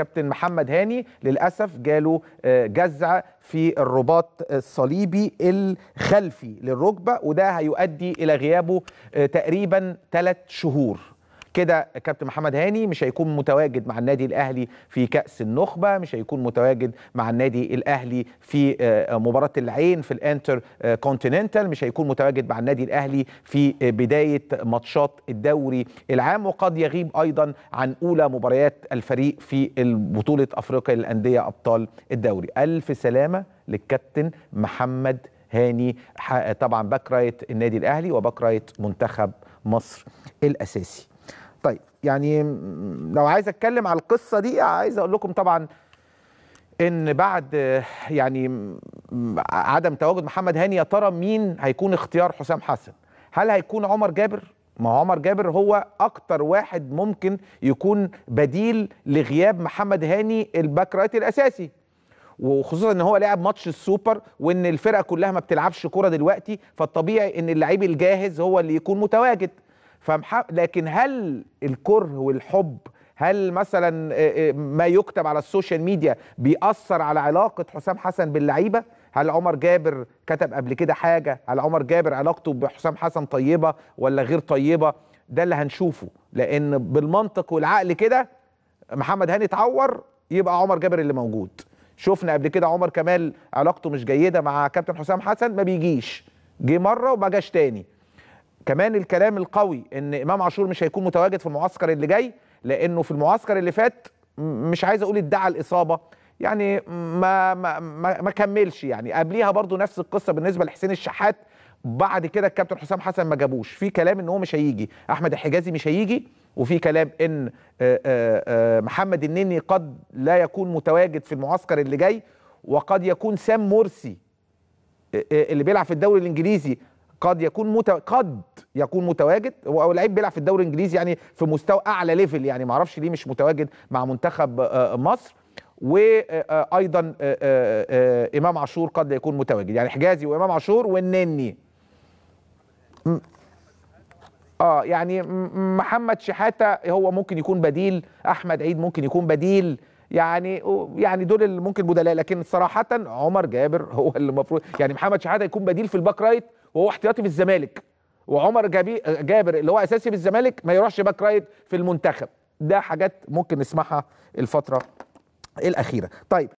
الكابتن محمد هاني للاسف جاله آه، جزع في الرباط الصليبي الخلفي للركبه وده هيؤدي الى غيابه آه، تقريبا ثلاث شهور كده كابتن محمد هاني مش هيكون متواجد مع النادي الاهلي في كاس النخبه مش هيكون متواجد مع النادي الاهلي في آه، مباراه العين في الانتر آه، كونتيننتال مش هيكون متواجد مع النادي الاهلي في آه، بدايه ماتشات الدوري العام وقد يغيب ايضا عن اولى مباريات الفريق في بطوله افريقيا للانديه ابطال الدوري الف سلامه للكابتن محمد هاني طبعا رايت النادي الاهلي رايت منتخب مصر الاساسي طيب يعني لو عايز اتكلم على القصه دي عايز اقول لكم طبعا ان بعد يعني عدم تواجد محمد هاني يا ترى مين هيكون اختيار حسام حسن هل هيكون عمر جابر ما هو عمر جابر هو اكتر واحد ممكن يكون بديل لغياب محمد هاني الباك رايت الاساسي وخصوصا ان هو لعب ماتش السوبر وان الفرقه كلها ما بتلعبش كوره دلوقتي فالطبيعي ان اللعيب الجاهز هو اللي يكون متواجد فمح... لكن هل الكره والحب هل مثلا ما يكتب على السوشيال ميديا بيأثر على علاقة حسام حسن باللعيبة؟ هل عمر جابر كتب قبل كده حاجة؟ هل عمر جابر علاقته بحسام حسن طيبة ولا غير طيبة؟ ده اللي هنشوفه لأن بالمنطق والعقل كده محمد هاني اتعور يبقى عمر جابر اللي موجود شفنا قبل كده عمر كمال علاقته مش جيدة مع كابتن حسام حسن ما بيجيش جه مرة وما جاش تاني كمان الكلام القوي ان امام عاشور مش هيكون متواجد في المعسكر اللي جاي لانه في المعسكر اللي فات مش عايز اقول ادعى الاصابه يعني ما ما ما, ما كملش يعني قبليها برضو نفس القصه بالنسبه لحسين الشحات بعد كده الكابتن حسام حسن ما جابوش في كلام ان هو مش هيجي احمد الحجازي مش هيجي وفي كلام ان محمد النني قد لا يكون متواجد في المعسكر اللي جاي وقد يكون سام مرسي اللي بيلعب في الدوري الانجليزي قد يكون مت... قد يكون متواجد هو لعيب بيلعب في الدوري الانجليزي يعني في مستوى اعلى ليفل يعني ما اعرفش ليه مش متواجد مع منتخب آه، آه، مصر وايضا آه، امام عاشور قد يكون متواجد يعني حجازي وامام عاشور والنني اه يعني محمد شحاته هو ممكن يكون بديل احمد عيد ممكن يكون بديل يعني يعني دول اللي ممكن بدلاء لكن صراحه عمر جابر هو اللي المفروض يعني محمد شحاته يكون بديل في الباك رايت وهو احتياطي في الزمالك وعمر جابي جابر اللي هو اساسي في الزمالك ما يروحش باك رايت في المنتخب ده حاجات ممكن نسمعها الفتره الاخيره طيب